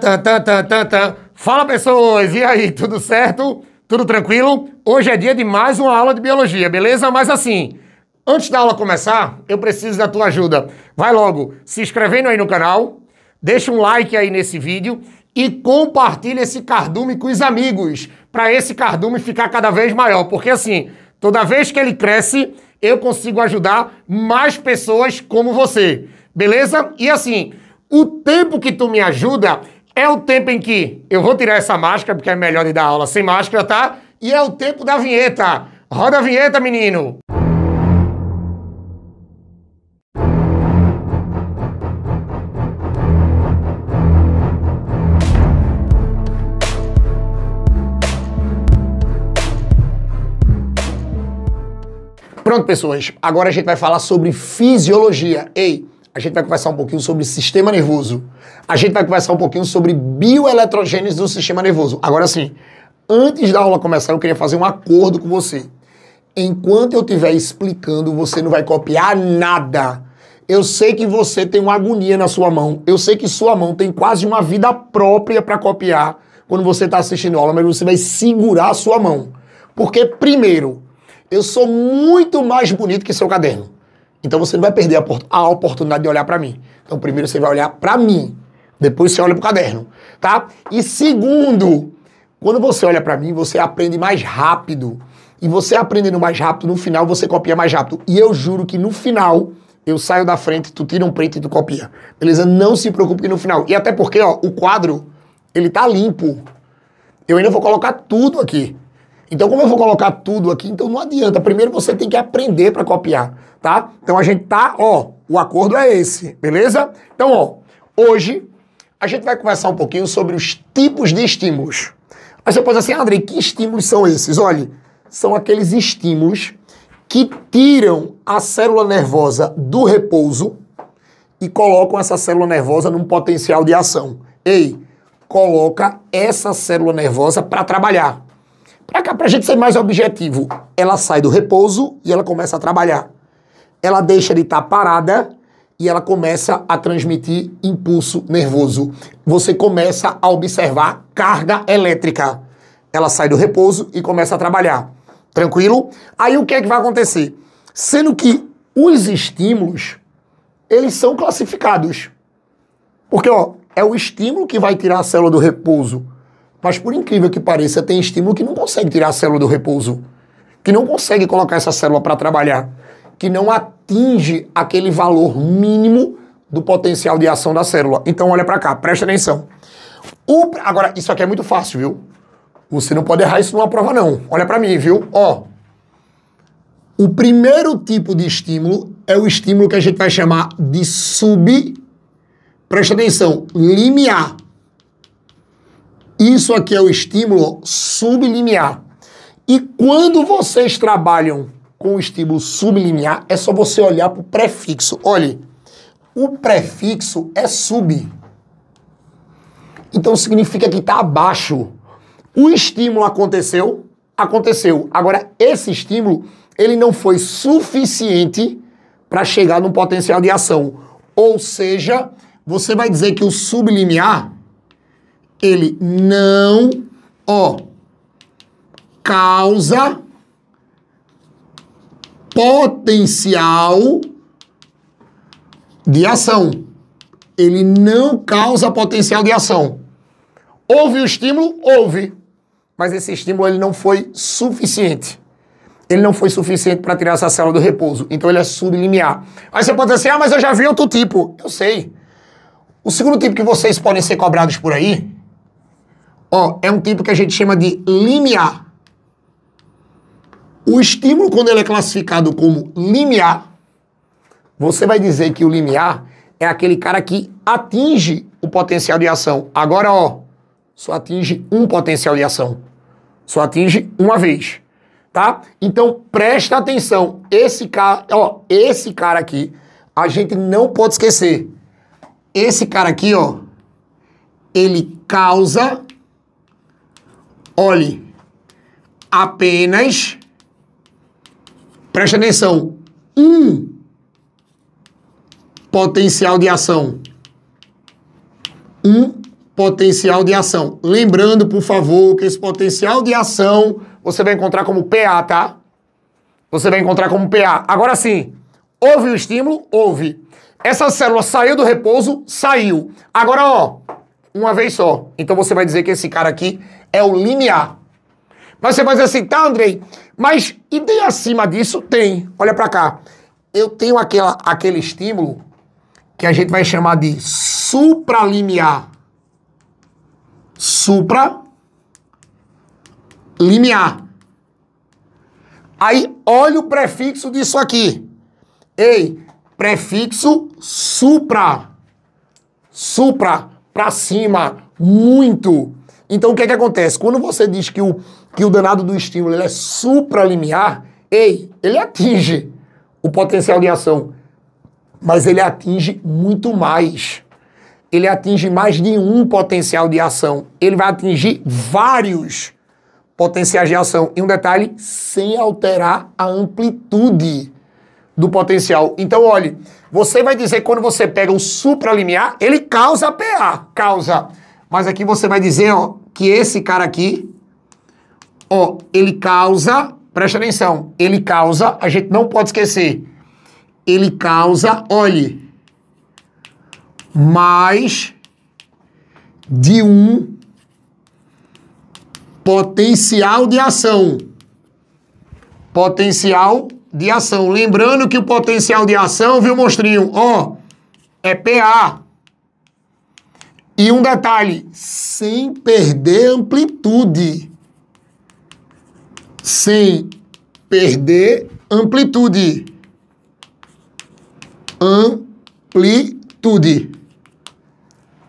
Tá, tá, tá, tá, tá, Fala pessoas, e aí, tudo certo? Tudo tranquilo? Hoje é dia de mais uma aula de biologia, beleza? Mas assim, antes da aula começar, eu preciso da tua ajuda. Vai logo se inscrevendo aí no canal, deixa um like aí nesse vídeo e compartilha esse cardume com os amigos, para esse cardume ficar cada vez maior, porque assim, toda vez que ele cresce, eu consigo ajudar mais pessoas como você, beleza? E assim, o tempo que tu me ajuda é o tempo em que eu vou tirar essa máscara, porque é melhor de dar aula sem máscara, tá? E é o tempo da vinheta. Roda a vinheta, menino! Pronto, pessoas. Agora a gente vai falar sobre fisiologia. Ei, a gente vai conversar um pouquinho sobre sistema nervoso. A gente vai conversar um pouquinho sobre bioeletrogênese do sistema nervoso. Agora sim, antes da aula começar, eu queria fazer um acordo com você. Enquanto eu estiver explicando, você não vai copiar nada. Eu sei que você tem uma agonia na sua mão. Eu sei que sua mão tem quase uma vida própria para copiar quando você está assistindo a aula, mas você vai segurar a sua mão. Porque, primeiro, eu sou muito mais bonito que seu caderno. Então você não vai perder a, a oportunidade de olhar para mim. Então primeiro você vai olhar para mim, depois você olha para o caderno, tá? E segundo, quando você olha para mim, você aprende mais rápido. E você aprendendo mais rápido, no final você copia mais rápido. E eu juro que no final eu saio da frente, tu tira um print e tu copia. Beleza? Não se preocupe que no final. E até porque, ó, o quadro, ele tá limpo. Eu ainda vou colocar tudo aqui. Então, como eu vou colocar tudo aqui, então não adianta. Primeiro você tem que aprender para copiar, tá? Então a gente tá, ó, o acordo é esse, beleza? Então, ó, hoje a gente vai conversar um pouquinho sobre os tipos de estímulos. Aí você pode dizer assim, André, que estímulos são esses? Olha, são aqueles estímulos que tiram a célula nervosa do repouso e colocam essa célula nervosa num potencial de ação. Ei, coloca essa célula nervosa para trabalhar. É para cá, para a gente ser mais objetivo, ela sai do repouso e ela começa a trabalhar. Ela deixa de estar tá parada e ela começa a transmitir impulso nervoso. Você começa a observar carga elétrica. Ela sai do repouso e começa a trabalhar. Tranquilo? Aí o que é que vai acontecer? Sendo que os estímulos, eles são classificados. Porque, ó, é o estímulo que vai tirar a célula do repouso mas por incrível que pareça, tem estímulo que não consegue tirar a célula do repouso, que não consegue colocar essa célula para trabalhar, que não atinge aquele valor mínimo do potencial de ação da célula. Então olha para cá, presta atenção. O, agora, isso aqui é muito fácil, viu? Você não pode errar isso numa prova, não. Olha para mim, viu? Ó. O primeiro tipo de estímulo é o estímulo que a gente vai chamar de sub. Presta atenção, limiar. Isso aqui é o estímulo sublimiar. E quando vocês trabalham com o estímulo sublimiar, é só você olhar para o prefixo. Olhe, o prefixo é sub. Então significa que está abaixo. O estímulo aconteceu? Aconteceu. Agora, esse estímulo, ele não foi suficiente para chegar num potencial de ação. Ou seja, você vai dizer que o sublimiar ele não, ó, causa potencial de ação. Ele não causa potencial de ação. Houve o estímulo? Houve. Mas esse estímulo ele não foi suficiente. Ele não foi suficiente para tirar essa célula do repouso. Então ele é sublimiar. Aí você pode dizer assim, ah, mas eu já vi outro tipo. Eu sei. O segundo tipo que vocês podem ser cobrados por aí Ó, é um tipo que a gente chama de limiar. O estímulo, quando ele é classificado como limiar, você vai dizer que o limiar é aquele cara que atinge o potencial de ação. Agora, ó, só atinge um potencial de ação. Só atinge uma vez, tá? Então, presta atenção. Esse cara, ó, esse cara aqui, a gente não pode esquecer. Esse cara aqui, ó, ele causa Olhe, apenas, preste atenção, um potencial de ação. Um potencial de ação. Lembrando, por favor, que esse potencial de ação você vai encontrar como PA, tá? Você vai encontrar como PA. Agora sim, houve o estímulo? Houve. Essa célula saiu do repouso? Saiu. Agora, ó, uma vez só. Então você vai dizer que esse cara aqui é o linear. Mas você vai dizer assim, tá, Andrei, mas e tem acima disso? Tem. Olha para cá. Eu tenho aquela, aquele estímulo que a gente vai chamar de supralinear. Supralinear. Aí, olha o prefixo disso aqui. Ei, prefixo supra. Supra para cima muito. Então o que é que acontece? Quando você diz que o, que o danado do estímulo ele é supralimiar, ei, ele atinge o potencial de ação, mas ele atinge muito mais. Ele atinge mais de um potencial de ação. Ele vai atingir vários potenciais de ação. E um detalhe, sem alterar a amplitude do potencial. Então, olhe, você vai dizer quando você pega um supralimiar, ele causa PA, causa. Mas aqui você vai dizer, ó, que esse cara aqui, ó, ele causa, preste atenção, ele causa, a gente não pode esquecer, ele causa, olhe, mais de um potencial de ação. Potencial de de ação. Lembrando que o potencial de ação, viu, monstrinho? Ó, é PA. E um detalhe, sem perder amplitude. Sem perder amplitude. Amplitude.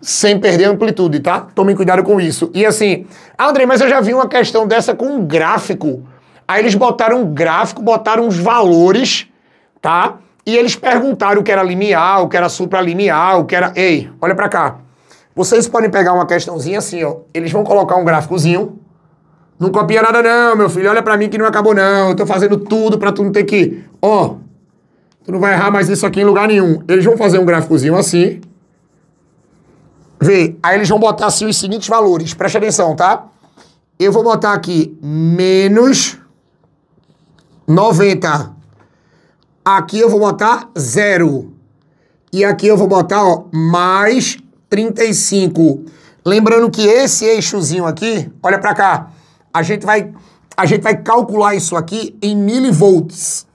Sem perder amplitude, tá? Tomem cuidado com isso. E assim, André, mas eu já vi uma questão dessa com um gráfico. Aí eles botaram um gráfico, botaram os valores, tá? E eles perguntaram o que era linear, o que era supralinear, o que era. Ei, olha para cá. Vocês podem pegar uma questãozinha assim, ó. Eles vão colocar um gráficozinho. Não copia nada não, meu filho. Olha para mim que não acabou não. Eu tô fazendo tudo para tu não ter que, ó. Tu não vai errar mais isso aqui em lugar nenhum. Eles vão fazer um gráficozinho assim. Vê, aí eles vão botar assim os seguintes valores. Preste atenção, tá? Eu vou botar aqui menos 90. Aqui eu vou botar zero. E aqui eu vou botar, ó, mais 35. Lembrando que esse eixozinho aqui, olha para cá, a gente vai a gente vai calcular isso aqui em milivolts.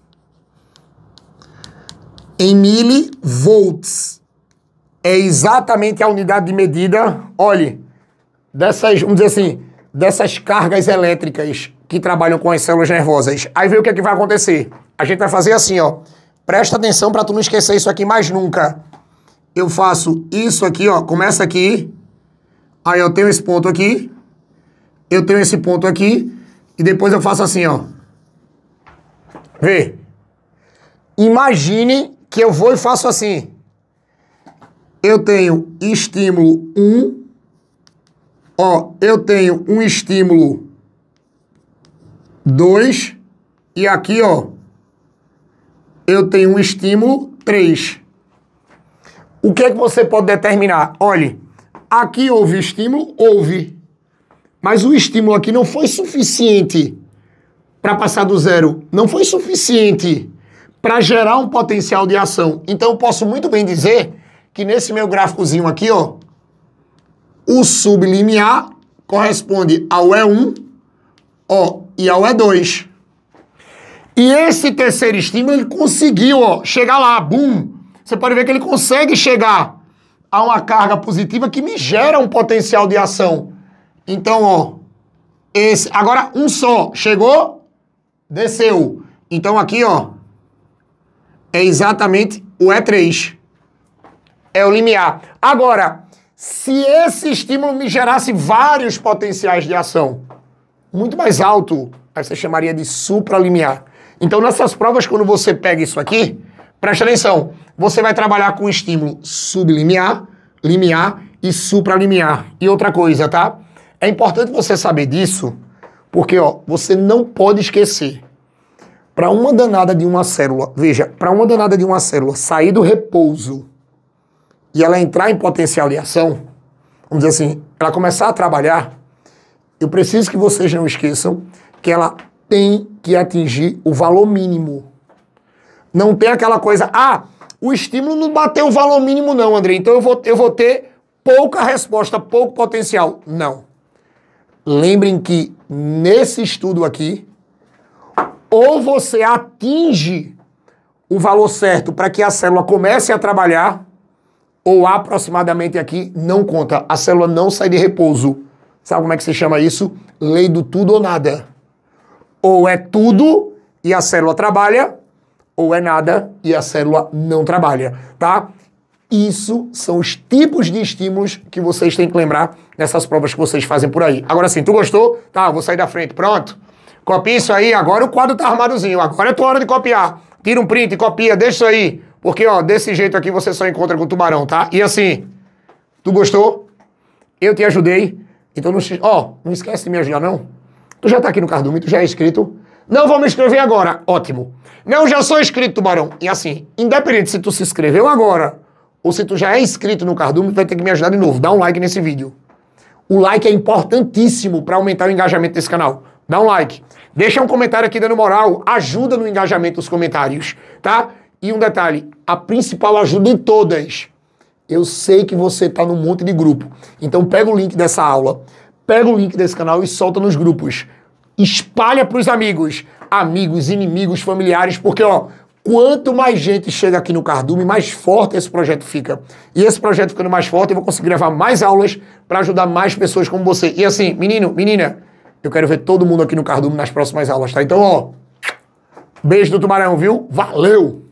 Em milivolts. É exatamente a unidade de medida, olhe, dessas, vamos dizer assim, dessas cargas elétricas que trabalham com as células nervosas. Aí vê o que, é que vai acontecer. A gente vai fazer assim, ó. Presta atenção para tu não esquecer isso aqui mais nunca. Eu faço isso aqui, ó. Começa aqui. Aí eu tenho esse ponto aqui. Eu tenho esse ponto aqui. E depois eu faço assim, ó. Vê. Imagine que eu vou e faço assim. Eu tenho estímulo 1. Ó, eu tenho um estímulo 2 e aqui, ó, eu tenho um estímulo 3. O que é que você pode determinar? Olhe, aqui houve estímulo, houve. Mas o estímulo aqui não foi suficiente para passar do zero. Não foi suficiente para gerar um potencial de ação. Então eu posso muito bem dizer que nesse meu gráficozinho aqui, ó, o sublimiar corresponde ao E1 ó, e ao E2. É e esse terceiro estímulo ele conseguiu, ó, chegar lá, bum. Você pode ver que ele consegue chegar a uma carga positiva que me gera um potencial de ação. Então, ó, esse, agora um só, chegou, desceu. Então aqui, ó, é exatamente o E3. É, é o limiar. Agora, se esse estímulo me gerasse vários potenciais de ação, muito mais alto, aí você chamaria de supralimiar. Então, nessas provas, quando você pega isso aqui, presta atenção, você vai trabalhar com estímulo sublimiar, limiar e supralimiar. E outra coisa, tá? É importante você saber disso, porque ó, você não pode esquecer. Para uma danada de uma célula, veja, para uma danada de uma célula sair do repouso e ela entrar em potencial de ação, vamos dizer assim, ela começar a trabalhar, eu preciso que vocês não esqueçam que ela tem que atingir o valor mínimo. Não tem aquela coisa, ah, o estímulo não bateu o valor mínimo, não, André. Então eu vou, eu vou ter pouca resposta, pouco potencial. Não. Lembrem que nesse estudo aqui, ou você atinge o valor certo para que a célula comece a trabalhar, ou aproximadamente aqui, não conta. A célula não sai de repouso. Sabe como é que se chama isso? Lei do tudo ou nada. Ou é tudo e a célula trabalha, ou é nada e a célula não trabalha, tá? Isso são os tipos de estímulos que vocês têm que lembrar nessas provas que vocês fazem por aí. Agora sim, tu gostou? Tá, vou sair da frente. Pronto. Copia isso aí, agora o quadro tá armadozinho. Agora é tua hora de copiar. Tira um print, copia, deixa isso aí. Porque, ó, desse jeito aqui você só encontra com o tubarão, tá? E assim, tu gostou? Eu te ajudei. Então, não, não esquece de me ajudar, não. Tu já tá aqui no cardume, tu já é inscrito. Não vou me inscrever agora. Ótimo. Não, já sou inscrito, Tubarão. E assim, independente se tu se inscreveu agora ou se tu já é inscrito no cardume, tu vai ter que me ajudar de novo. Dá um like nesse vídeo. O like é importantíssimo para aumentar o engajamento desse canal. Dá um like. Deixa um comentário aqui dando moral. Ajuda no engajamento dos comentários, tá? E um detalhe, a principal ajuda de todas eu sei que você está num monte de grupo. Então pega o link dessa aula, pega o link desse canal e solta nos grupos. Espalha para os amigos, amigos, inimigos, familiares, porque ó, quanto mais gente chega aqui no Cardume, mais forte esse projeto fica. E esse projeto ficando mais forte, eu vou conseguir gravar mais aulas para ajudar mais pessoas como você. E assim, menino, menina, eu quero ver todo mundo aqui no Cardume nas próximas aulas, tá? Então, ó, beijo do tubarão, viu? Valeu!